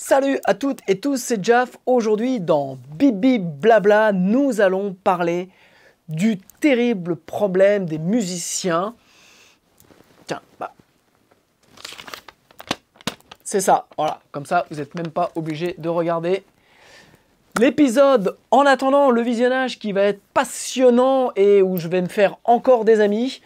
Salut à toutes et tous, c'est Jaff. Aujourd'hui, dans Bibi Blabla, nous allons parler du terrible problème des musiciens. Tiens, bah. C'est ça, voilà. Comme ça, vous n'êtes même pas obligé de regarder l'épisode. En attendant, le visionnage qui va être passionnant et où je vais me faire encore des amis.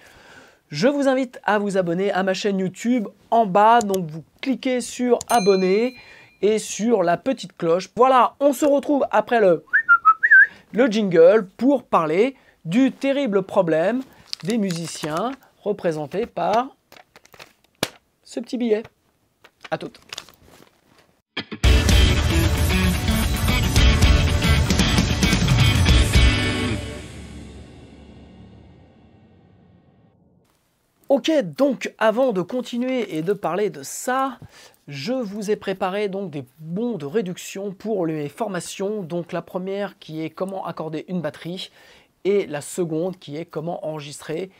Je vous invite à vous abonner à ma chaîne YouTube en bas. Donc, vous cliquez sur abonner et sur la petite cloche. Voilà, on se retrouve après le, le jingle pour parler du terrible problème des musiciens représentés par ce petit billet. À toutes. Ok, donc avant de continuer et de parler de ça, je vous ai préparé donc des bons de réduction pour les formations. Donc la première qui est comment accorder une batterie et la seconde qui est comment enregistrer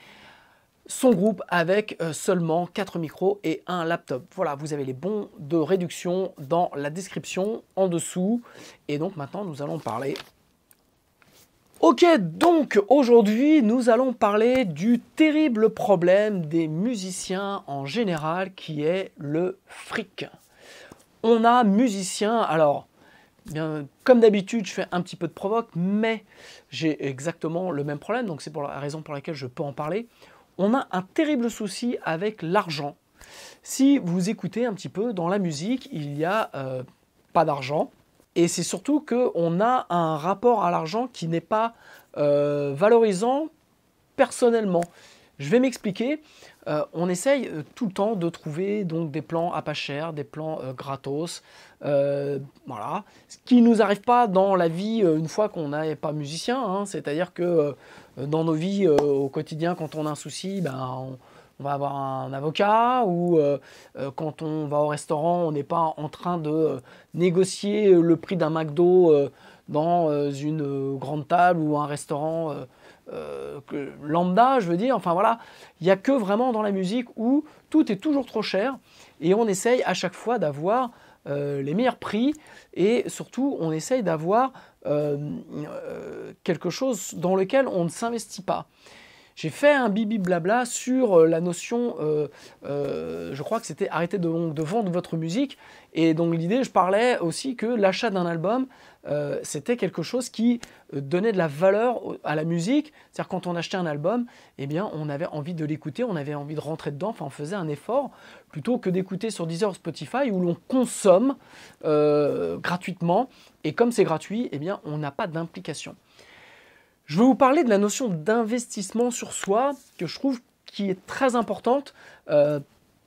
son groupe avec euh, seulement 4 micros et un laptop. Voilà, vous avez les bons de réduction dans la description en dessous. Et donc maintenant, nous allons parler Ok, donc aujourd'hui nous allons parler du terrible problème des musiciens en général qui est le fric. On a musiciens, alors comme d'habitude je fais un petit peu de provoque, mais j'ai exactement le même problème, donc c'est pour la raison pour laquelle je peux en parler. On a un terrible souci avec l'argent. Si vous écoutez un petit peu dans la musique, il y a euh, pas d'argent, et c'est surtout qu'on a un rapport à l'argent qui n'est pas euh, valorisant personnellement. Je vais m'expliquer. Euh, on essaye euh, tout le temps de trouver donc des plans à pas cher, des plans gratos, voilà. Ce qui nous arrive pas dans la vie une fois qu'on n'est pas musicien, hein. c'est-à-dire que dans nos vies au quotidien, quand on a un souci, ben on, on va avoir un avocat ou euh, euh, quand on va au restaurant, on n'est pas en train de euh, négocier le prix d'un McDo dans une grande table ou un restaurant lambda, je veux dire. Enfin voilà, il n'y a que vraiment dans la musique où tout est toujours trop cher et on essaye à chaque fois d'avoir les meilleurs prix et surtout on essaye d'avoir quelque chose dans lequel on ne s'investit pas. J'ai fait un bibi blabla sur euh, la notion, euh, euh, je crois que c'était arrêter de, vendre votre musique. Et donc l'idée, je parlais aussi que l'achat d'un album, c'était quelque chose qui donnait de la valeur à la musique. C'est-à-dire quand on achetait un album, eh bien on avait envie de l'écouter, on avait envie de rentrer dedans, enfin on faisait un effort plutôt que d'écouter sur Deezer Spotify où l'on consomme gratuitement. Et comme c'est gratuit, eh bien on n'a pas d'implication. Je vais vous parler de la notion d'investissement sur soi, que je trouve qui est très importante euh,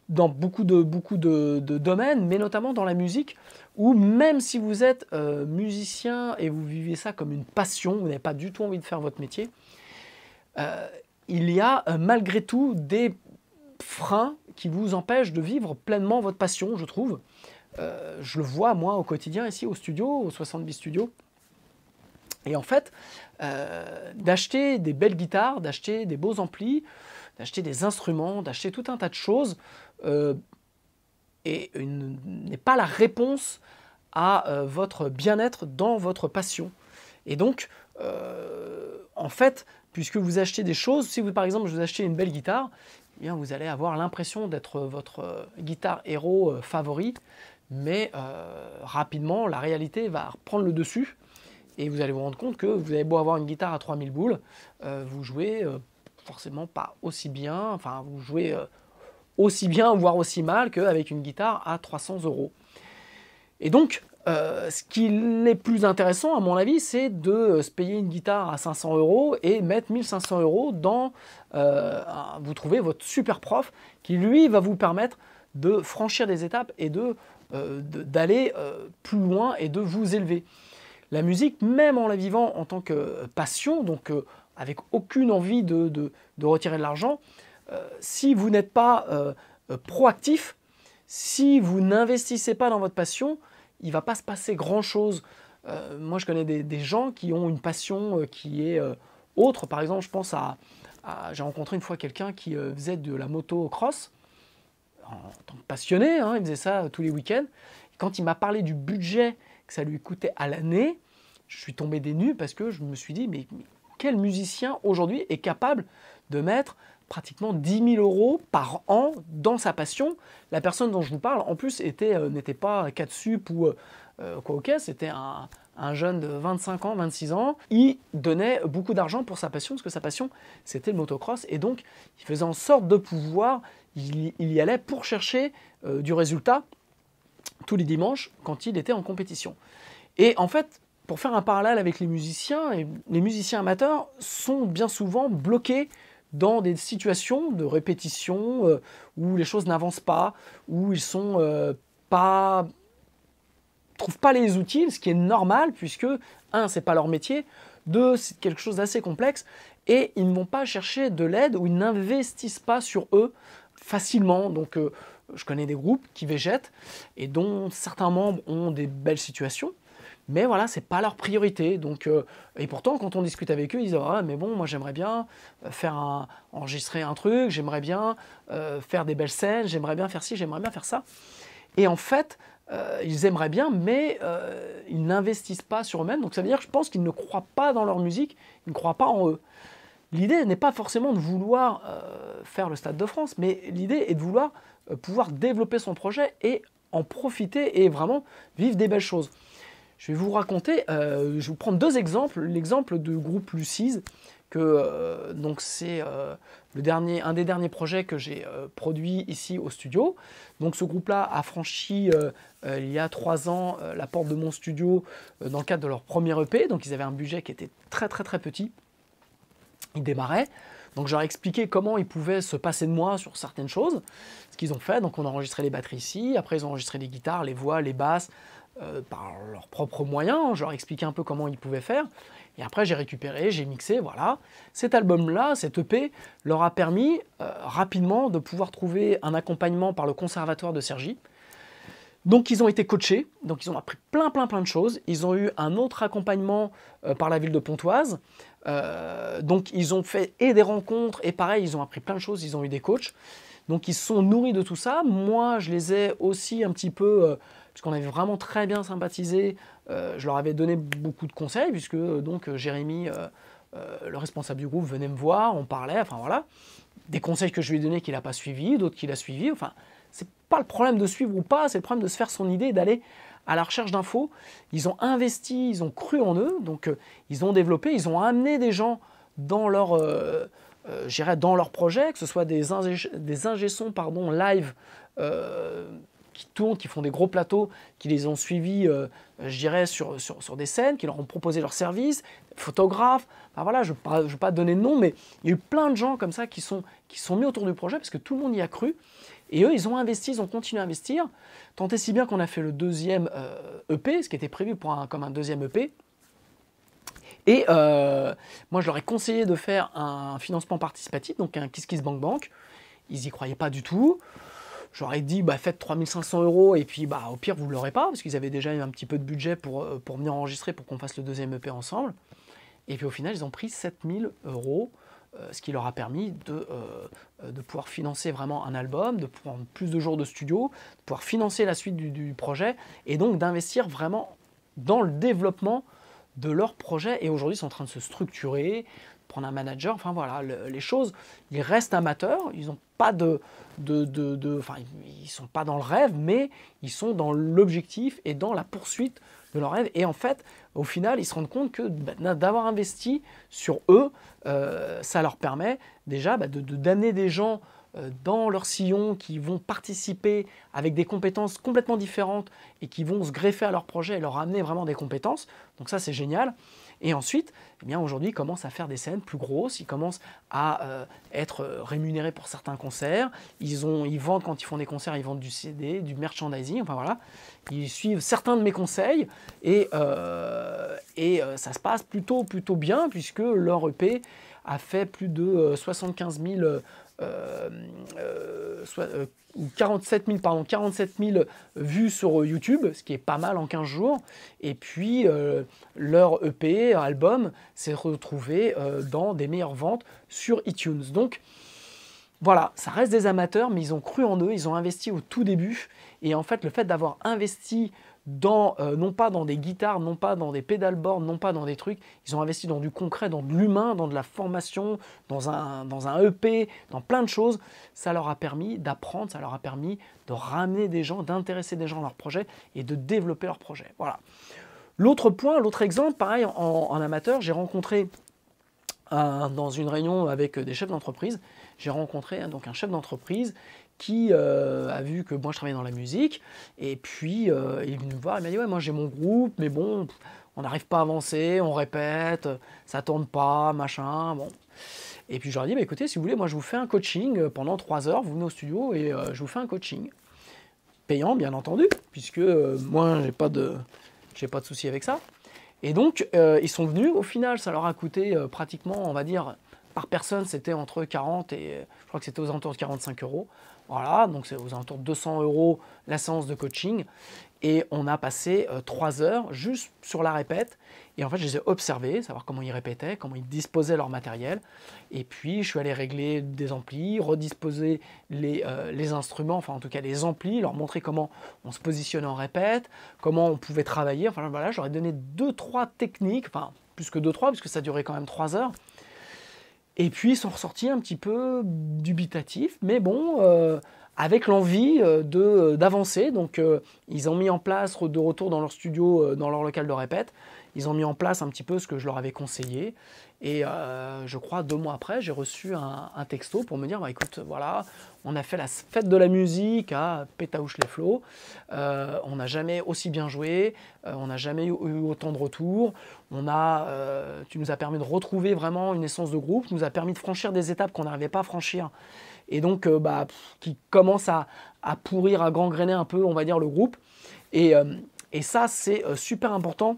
dans beaucoup, de, domaines, mais notamment dans la musique, où même si vous êtes euh, musicien et vous vivez ça comme une passion, vous n'avez pas du tout envie de faire votre métier, euh, il y a malgré tout des freins qui vous empêchent de vivre pleinement votre passion, je trouve. je le vois moi au quotidien ici au studio, au 70 Studio. Et en fait, euh, d'acheter des belles guitares, d'acheter des beaux amplis, d'acheter des instruments, d'acheter tout un tas de choses, euh, n'est pas la réponse à euh, votre bien-être dans votre passion. Et donc, en fait, puisque vous achetez des choses, si vous par exemple vous achetez une belle guitare, eh bien, vous allez avoir l'impression d'être votre guitare héros favori, mais rapidement la réalité va reprendre le dessus et vous allez vous rendre compte que vous avez beau avoir une guitare à 3000 boules, euh, vous jouez euh, forcément pas aussi bien, enfin vous jouez euh, aussi bien, voire aussi mal qu'avec une guitare à 300 euros. Et donc, ce qui est plus intéressant, à mon avis, c'est de se payer une guitare à 500 euros et mettre 1500 euros dans, vous trouvez votre super prof qui, lui, va vous permettre de franchir des étapes et de d'aller plus loin et de vous élever la musique, même en la vivant en tant que passion, donc euh, avec aucune envie de, retirer de l'argent, euh, si vous n'êtes pas euh, proactif, si vous n'investissez pas dans votre passion, il ne va pas se passer grand-chose. moi, je connais des, gens qui ont une passion qui est autre. Par exemple, je pense à... J'ai rencontré une fois quelqu'un qui faisait de la moto cross en tant que passionné. Hein, il faisait ça tous les week-ends. Quand il m'a parlé du budget que ça lui coûtait à l'année, je suis tombé des nues parce que je me suis dit, mais, quel musicien aujourd'hui est capable de mettre pratiquement 10 000 euros par an dans sa passion. La personne dont je vous parle, en plus, euh, n'était pas 4 sup ou euh, euh, quoi ok, c'était un, jeune de 25 ans, 26 ans. Il donnait beaucoup d'argent pour sa passion, parce que sa passion, c'était le motocross. Et donc, il faisait en sorte de pouvoir, il, y allait pour chercher du résultat tous les dimanches quand il était en compétition. Et en fait, pour faire un parallèle avec les musiciens, les musiciens amateurs sont bien souvent bloqués dans des situations de répétition euh, où les choses n'avancent pas, où ils sont euh, pas trouvent pas les outils, ce qui est normal puisque un c'est pas leur métier, deux c'est quelque chose d'assez complexe et ils ne vont pas chercher de l'aide ou ils n'investissent pas sur eux facilement. Donc euh, je connais des groupes qui végètent et dont certains membres ont des belles situations. Mais voilà, c'est pas leur priorité. Donc, euh, et pourtant, quand on discute avec eux, ils disent ah, mais bon, moi j'aimerais bien euh, faire un, enregistrer un truc, j'aimerais bien euh, faire des belles scènes, j'aimerais bien faire ci, j'aimerais bien faire ça. Et en fait, ils aimeraient bien, mais ils n'investissent pas sur eux-mêmes. Donc ça veut dire, je pense qu'ils ne croient pas dans leur musique, ils ne croient pas en eux. L'idée n'est pas forcément de vouloir faire le Stade de France, mais l'idée est de vouloir euh, pouvoir développer son projet et en profiter et vraiment vivre des belles choses. Je vais vous raconter, euh, je vais vous prendre deux exemples. L'exemple du groupe Lucise, que euh, c'est un des derniers projets que j'ai produit ici au studio. Donc ce groupe-là a franchi il y a trois ans la porte de mon studio dans le cadre de leur premier EP. Donc ils avaient un budget qui était très très très petit. Ils démarraient. Donc ai expliqué comment ils pouvaient se passer de moi sur certaines choses, ce qu'ils ont fait. Donc on a enregistré les batteries ici, après ils ont enregistré les guitares, les voix, les basses, euh, par leurs propres moyens. Je leur ai expliqué un peu comment ils pouvaient faire. Et après j'ai récupéré, j'ai mixé, voilà. Cet album-là, cet EP, leur a permis euh, rapidement de pouvoir trouver un accompagnement par le conservatoire de Sergi. Donc ils ont été coachés, donc ils ont appris plein plein plein de choses. Ils ont eu un autre accompagnement euh, par la ville de Pontoise. Euh, donc ils ont fait et des rencontres et pareil ils ont appris plein de choses. Ils ont eu des coachs. Donc ils se sont nourris de tout ça. Moi je les ai aussi un petit peu euh, puisqu'on avait vraiment très bien sympathisé. je leur avais donné beaucoup de conseils puisque donc Jérémy le responsable du groupe venait me voir, on parlait, enfin voilà, des conseils que je lui ai donnés qu'il n'a pas suivi, d'autres qu'il a suivis, enfin pas le problème de suivre ou pas, c'est le problème de se faire son idée d'aller à la recherche d'infos. Ils ont investi, ils ont cru en eux, donc euh, ils ont développé, ils ont amené des gens dans leur, euh, euh, dans leur projet, que ce soit des, des ingessons pardon, live qui tournent, qui font des gros plateaux, qui les ont suivis, je sur, sur, des scènes, qui leur ont proposé leurs services, photographes, ben voilà, je ne vais, pas donner de nom, mais il y a eu plein de gens comme ça qui sont, qui sont mis autour du projet, parce que tout le monde y a cru. Et eux, ils ont investi, ils ont continué à investir, tant et si bien qu'on a fait le deuxième EP, euh, e ce qui était prévu pour comme un deuxième EP. Et euh, moi, je leur ai conseillé de faire un financement participatif, donc un Kiss Kiss Bank Bank. Ils n'y croyaient pas du tout. J'aurais dit, bah, faites 3500 euros et puis bah, au pire, vous ne l'aurez pas, parce qu'ils avaient déjà eu un petit peu de budget pour, euh, pour venir enregistrer, pour qu'on fasse le deuxième EP ensemble. Et puis au final, ils ont pris 7000 euros euh, ce qui leur a permis euh, de, pouvoir financer vraiment un album, de prendre plus de jours de studio, de pouvoir financer la suite du, du projet et donc d'investir vraiment dans le développement de leur projet. Et aujourd'hui, ils sont en train de se structurer, prendre un manager, enfin voilà, les choses, ils restent amateurs, ils n'ont pas de, de, de, de ils sont pas dans le rêve, mais ils sont dans l'objectif et dans la poursuite de leur rêve. Et en fait, au final, ils se rendent compte que bah, d'avoir investi sur eux, euh, ça leur permet déjà bah, de d'amener des gens euh, dans leur sillon qui vont participer avec des compétences complètement différentes et qui vont se greffer à leur projet et leur amener vraiment des compétences. Donc ça, c'est génial. Et ensuite, eh bien aujourd'hui, ils commence à faire des scènes plus grosses, ils commencent à euh, être euh, rémunérés pour certains concerts, ils, ont, ils vendent quand ils font des concerts, ils vendent du CD, du merchandising, enfin voilà. Ils suivent certains de mes conseils et, euh, et ça se passe plutôt, plutôt bien puisque leur EP a fait plus de 75 000 euh, euh, soit, 47 000, 47 vues sur euh, YouTube, ce qui est pas mal en 15 jours. Et puis, leur EP, album, s'est retrouvé dans des meilleures ventes sur iTunes. Donc, voilà, ça reste des amateurs, mais ils ont cru en eux, ils ont investi au tout début. Et en fait, le fait d'avoir investi euh, non pas dans des guitares, non pas dans des pédalboards, non pas dans des trucs. Ils ont investi dans du concret, dans de l'humain, dans de la formation, dans un, dans EP, dans plein de choses. Ça leur a permis d'apprendre, ça leur a permis de ramener des gens, d'intéresser des gens à leur projet et de développer leur projet. Voilà. L'autre point, l'autre exemple, pareil, en, en amateur, j'ai rencontré dans une réunion avec des chefs d'entreprise, j'ai rencontré hein, donc un chef d'entreprise qui euh, a vu que moi je travaillais dans la musique, et puis euh, il est venu me voir, il m'a dit ouais moi j'ai mon groupe, mais bon, on n'arrive pas à avancer, on répète, ça tourne pas, machin, bon. Et puis je leur ai dit, bah, écoutez, si vous voulez, moi je vous fais un coaching euh, pendant trois heures, vous venez au studio et je vous fais un coaching. Payant, bien entendu, puisque moi j'ai pas de pas de souci avec ça. Et donc ils sont venus, au final ça leur a coûté pratiquement, on va dire, par personne c'était entre 40 et je crois que c'était aux alentours de 45 euros. Voilà, donc c'est aux alentours de 200 euros la séance de coaching. Et on a passé euh, trois heures juste sur la répète. Et en fait, je les ai observés, savoir comment ils répétaient, comment ils disposaient leur matériel. Et puis, je suis allé régler des amplis, redisposer les, euh, instruments, enfin en tout cas les amplis, leur montrer comment on se positionnait en répète, comment on pouvait travailler. Enfin voilà, j'aurais donné deux, trois techniques, enfin plus que deux, trois puisque ça durait quand même trois heures. Et puis ils sont ressortis un petit peu dubitatifs, mais bon, euh, avec l'envie euh, euh, d'avancer. Donc ils ont mis en place, de retour dans leur studio, dans leur local de répète, ils ont mis en place un petit peu ce que je leur avais conseillé. Et euh, je crois deux mois après, j'ai reçu un, texto pour me dire bah, écoute, voilà, on a fait la fête de la musique à Pétaouche-les-Flots. Euh, on n'a jamais aussi bien joué, euh, on n'a jamais eu, autant de retours. On a, tu nous as permis de retrouver vraiment une essence de groupe, tu nous as permis de franchir des étapes qu'on n'arrivait pas à franchir. Et donc, bah, qui commence à, pourrir, à grand un peu, on va dire, le groupe. Et, et ça, c'est super important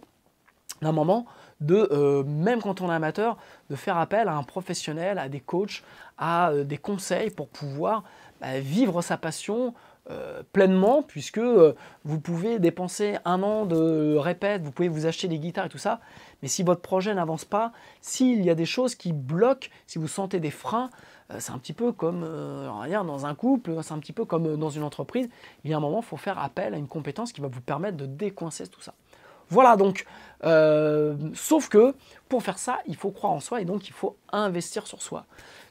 d'un moment de, euh, même quand on est amateur, de faire appel à un professionnel, à des coachs, à euh, des conseils pour pouvoir bah, vivre sa passion euh, pleinement, puisque vous pouvez dépenser un an de répète, vous pouvez vous acheter des guitares et tout ça, mais si votre projet n'avance pas, s'il y a des choses qui bloquent, si vous sentez des freins, c'est un petit peu comme dans un couple, c'est un petit peu comme dans une entreprise, il y a un moment, il faut faire appel à une compétence qui va vous permettre de décoincer tout ça. Voilà donc, euh, sauf que pour faire ça, il faut croire en soi et donc il faut investir sur soi.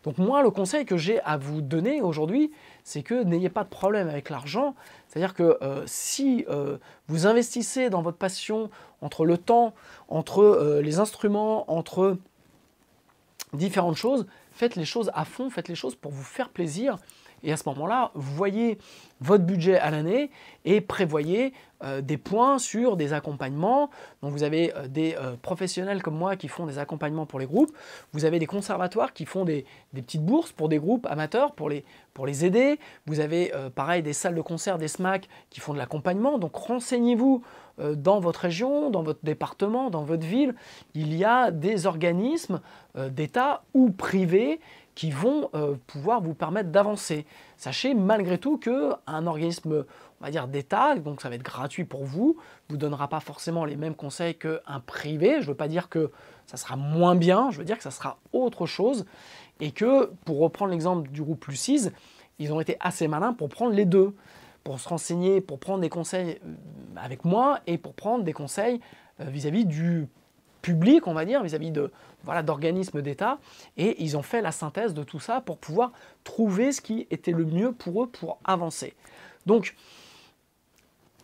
Donc moi, le conseil que j'ai à vous donner aujourd'hui, c'est que n'ayez pas de problème avec l'argent. C'est-à-dire que euh, si euh, vous investissez dans votre passion, entre le temps, entre les instruments, entre différentes choses, faites les choses à fond, faites les choses pour vous faire plaisir et à ce moment-là, vous voyez votre budget à l'année et prévoyez euh, des points sur des accompagnements. Donc vous avez euh, des euh, professionnels comme moi qui font des accompagnements pour les groupes. Vous avez des conservatoires qui font des, petites bourses pour des groupes amateurs pour les, pour les aider. Vous avez pareil des salles de concert, des SMAC qui font de l'accompagnement. Donc renseignez-vous dans votre région, dans votre département, dans votre ville. Il y a des organismes d'État ou privés qui vont euh, pouvoir vous permettre d'avancer. Sachez malgré tout qu'un organisme, on va dire d'État, donc ça va être gratuit pour vous, ne vous donnera pas forcément les mêmes conseils qu'un privé. Je ne veux pas dire que ça sera moins bien, je veux dire que ça sera autre chose. Et que, pour reprendre l'exemple du groupe Lucise, ils ont été assez malins pour prendre les deux, pour se renseigner, pour prendre des conseils euh, avec moi et pour prendre des conseils vis à -vis du public, on va dire, vis-à-vis de voilà d'organismes d'État, et ils ont fait la synthèse de tout ça pour pouvoir trouver ce qui était le mieux pour eux pour avancer. Donc,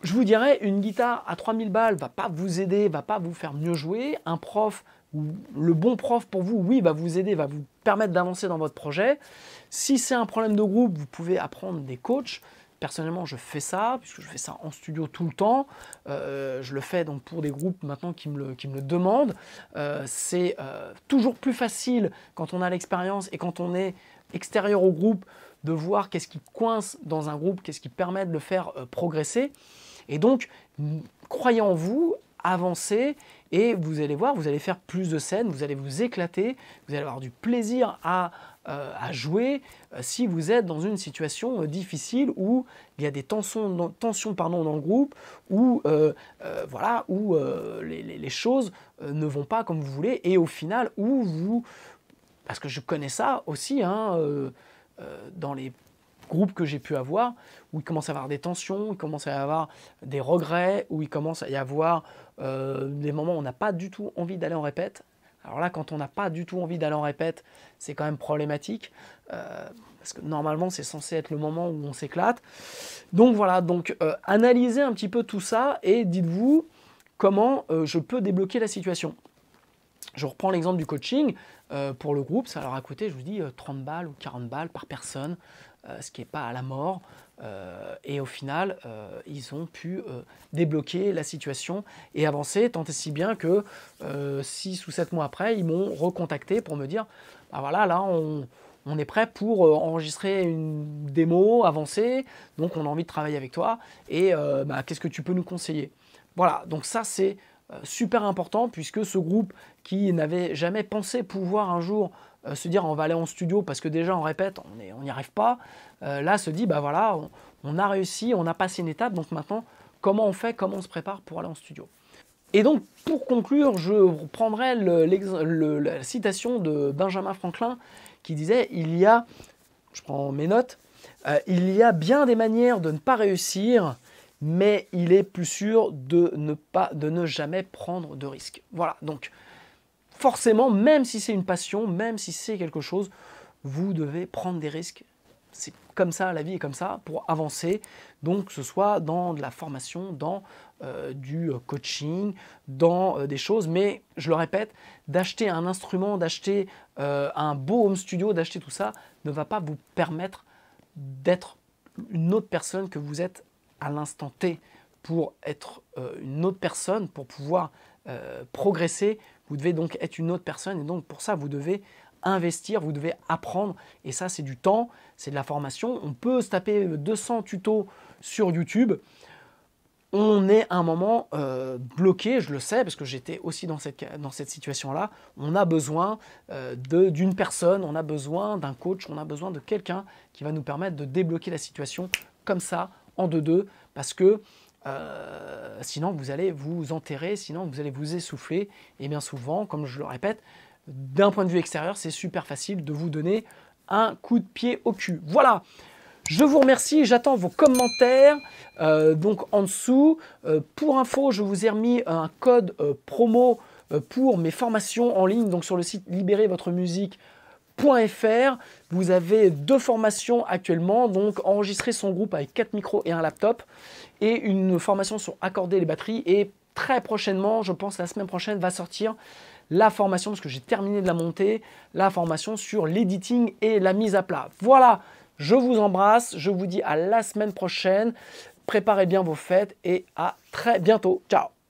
je vous dirais, une guitare à 3000 balles va pas vous aider, va pas vous faire mieux jouer. Un prof, le bon prof pour vous, oui, va vous aider, va vous permettre d'avancer dans votre projet. Si c'est un problème de groupe, vous pouvez apprendre des coachs personnellement, je fais ça, puisque je fais ça en studio tout le temps. Euh, je le fais donc pour des groupes maintenant qui me le, demandent. Euh, c'est euh, toujours plus facile quand on a l'expérience et quand on est extérieur au groupe de voir qu'est-ce qui coince dans un groupe, qu'est-ce qui permet de le faire progresser. Et donc, croyez en vous, avancez et vous allez voir, vous allez faire plus de scènes, vous allez vous éclater, vous allez avoir du plaisir à euh, à jouer euh, si vous êtes dans une situation euh, difficile où il y a des tensions dans, tensions, pardon, dans le groupe, où, voilà, où les, choses ne vont pas comme vous voulez, et au final, où vous... Parce que je connais ça aussi hein, dans les groupes que j'ai pu avoir, où il commence à avoir des tensions, il commence à y avoir des regrets, où il commence à y avoir des moments où on n'a pas du tout envie d'aller en répète, alors là, quand on n'a pas du tout envie d'aller en répète, c'est quand même problématique. Euh, parce que normalement, c'est censé être le moment où on s'éclate. Donc voilà, donc euh, analysez un petit peu tout ça et dites-vous comment euh, je peux débloquer la situation. Je reprends l'exemple du coaching. pour le groupe, ça leur a coûté, je vous dis, 30 balles ou 40 balles par personne, ce qui n'est pas à la mort. Euh, et au final, euh, ils ont pu euh, débloquer la situation et avancer, tant et si bien que six ou sept mois après, ils m'ont recontacté pour me dire bah voilà, là, on, est prêt pour enregistrer une démo avancée, donc on a envie de travailler avec toi, et bah, qu'est-ce que tu peux nous conseiller Voilà, donc ça, c'est euh, super important puisque ce groupe qui n'avait jamais pensé pouvoir un jour euh, se dire on va aller en studio parce que déjà on répète, on n'y arrive pas, euh, là se dit bah voilà, on, a réussi, on a passé une étape, donc maintenant comment on fait, comment on se prépare pour aller en studio. Et donc pour conclure, je prendrai le, la citation de Benjamin Franklin qui disait il y a, je prends mes notes, il y a bien des manières de ne pas réussir, mais il est plus sûr de ne, pas, de ne jamais prendre de risques. Voilà, donc forcément, même si c'est une passion, même si c'est quelque chose, vous devez prendre des risques. C'est comme ça, la vie est comme ça, pour avancer. Donc, que ce soit dans de la formation, dans euh, du euh, coaching, dans euh, des choses. Mais, je le répète, d'acheter un instrument, d'acheter un beau home studio, d'acheter tout ça, ne va pas vous permettre d'être une autre personne que vous êtes à l'instant T pour être euh, une autre personne, pour pouvoir euh, progresser, vous devez donc être une autre personne et donc pour ça vous devez investir, vous devez apprendre et ça c'est du temps, c'est de la formation. On peut se taper 200 euh, tutos sur YouTube. On est à un moment bloqué, je le sais, parce que j'étais aussi dans cette, dans cette situation-là. On a besoin d'une personne, on a besoin d'un coach, on a besoin de quelqu'un qui va nous permettre de débloquer la situation comme ça en deux-deux parce que euh, sinon vous allez vous enterrer, sinon vous allez vous essouffler. Et bien souvent, comme je le répète, d'un point de vue extérieur, c'est super facile de vous donner un coup de pied au cul. Voilà je vous remercie, j'attends vos commentaires euh, donc en dessous. Euh, pour info, je vous ai remis un code promo pour mes formations en ligne, donc sur le site libérez votre musique .fr. Vous avez deux formations actuellement, donc enregistrer son groupe avec quatre micros et un laptop, et une formation sur accorder les batteries. Et très prochainement, je pense la semaine prochaine, va sortir la formation, parce que j'ai terminé de la monter, la formation sur l'editing et la mise à plat. Voilà, je vous embrasse, je vous dis à la semaine prochaine, préparez bien vos fêtes et à très bientôt. Ciao